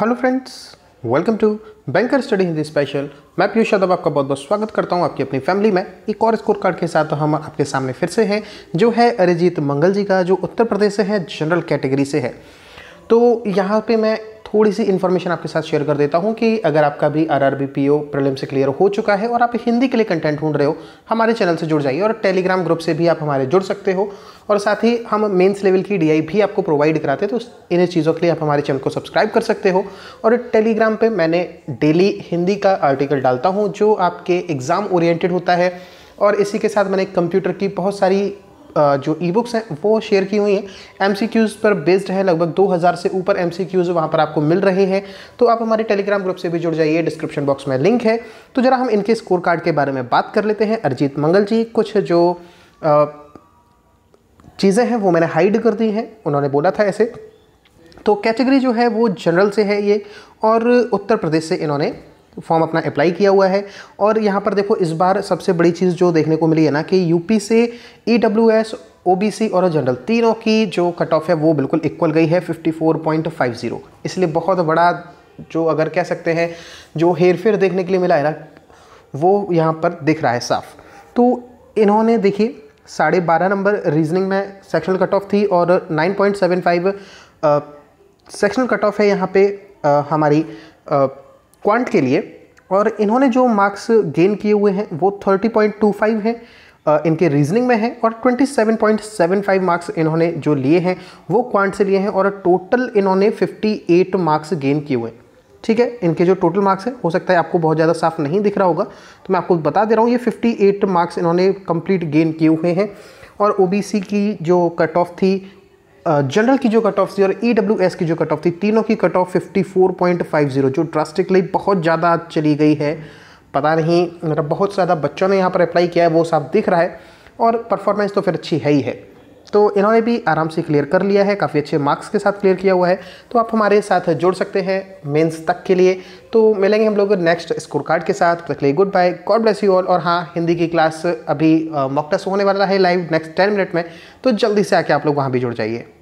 hello friends welcome to banker study Hindi special मैं पीयूष यादव आपका बहुत बहुत स्वागत करता हूं आपकी अपनी फैमिली में एक और स्कोर कार्ड के साथ हम आपके सामने फिर से हैं जो है अरिजीत मंगल जी का जो उत्तर प्रदेश से है जनरल कैटेगरी से है तो यहाँ पे मैं थोड़ी सी इन्फॉर्मेशन आपके साथ शेयर कर देता हूँ कि अगर आपका भी R R B P O problem से क्लियर हो चुका है और आप हिंदी के लिए कंटेंट ढूंढ रहे हो हमारे चैनल से जुड़ जाइए और टेलीग्राम ग्रुप से भी आप हमारे जुड़ सकते हो और साथ ही हम मेंस लेवल की डी भी आपको प्रोवाइड कराते हैं तो इन चीज़ों के लिए आप हमारे चैनल को सब्सक्राइब कर सकते हो और टेलीग्राम पर मैंने डेली हिंदी का आर्टिकल डालता हूँ जो आपके एग्ज़ाम ओरिएंटेड होता है और इसी के साथ मैंने कंप्यूटर की बहुत सारी जो ई बुक्स हैं वो शेयर की हुई हैं एम पर बेस्ड है लगभग 2000 से ऊपर एम सी क्यूज़ वहाँ पर आपको मिल रहे हैं तो आप हमारे टेलीग्राम ग्रुप से भी जुड़ जाइए डिस्क्रिप्शन बॉक्स में लिंक है तो ज़रा हम इनके स्कोर कार्ड के बारे में बात कर लेते हैं अरिजीत मंगल जी कुछ जो चीज़ें हैं वो मैंने हाइड कर दी हैं उन्होंने बोला था ऐसे तो कैटेगरी जो है वो जनरल से है ये और उत्तर प्रदेश से इन्होंने फॉर्म अपना अप्लाई किया हुआ है और यहाँ पर देखो इस बार सबसे बड़ी चीज़ जो देखने को मिली है ना कि यूपी से ई डब्ल्यू एस ओबीसी और जनरल तीनों की जो कट ऑफ है वो बिल्कुल इक्वल गई है 54.50 इसलिए बहुत बड़ा जो अगर कह सकते हैं जो हेरफेर देखने के लिए मिला है ना वो यहाँ पर दिख रहा है साफ तो इन्होंने देखिए साढ़े बारह नंबर रीजनिंग में सेक्शनल कट ऑफ थी और nine point seven five sectional cut off है यहाँ पे आ, हमारी आ, क्वांट के लिए और इन्होंने जो मार्क्स गेन किए हुए हैं वो 30.25 हैं इनके रीजनिंग में है और 27.75 मार्क्स इन्होंने जो लिए हैं वो क्वांट से लिए हैं और टोटल इन्होंने 58 मार्क्स गेन किए हुए हैं ठीक है इनके जो टोटल मार्क्स हैं हो सकता है आपको बहुत ज़्यादा साफ नहीं दिख रहा होगा तो मैं आपको बता दे रहा हूँ ये फिफ्टी मार्क्स इन्होंने कम्प्लीट गेन किए हुए हैं और ओ की जो कट ऑफ थी जनरल की जो कट ऑफ थी और ई e की जो कट ऑफ थी तीनों की कट ऑफ फिफ्टी जो ड्रास्टिकली बहुत ज़्यादा चली गई है पता नहीं मतलब बहुत ज़्यादा बच्चों ने यहाँ पर अप्लाई किया है वो साफ दिख रहा है और परफॉर्मेंस तो फिर अच्छी है ही है तो इन्होंने भी आराम से क्लियर कर लिया है काफ़ी अच्छे मार्क्स के साथ क्लियर किया हुआ है तो आप हमारे साथ जुड़ सकते हैं मेंस तक के लिए तो मिलेंगे हम लोग नेक्स्ट स्कोर कार्ड के साथ तक लिए good bye God bless you all और हाँ हिंदी की क्लास अभी मॉक टेस्ट होने वाला है लाइव नेक्स्ट टेन मिनट में तो जल्दी से आके आप लोग वहाँ भी जुड़ जाइए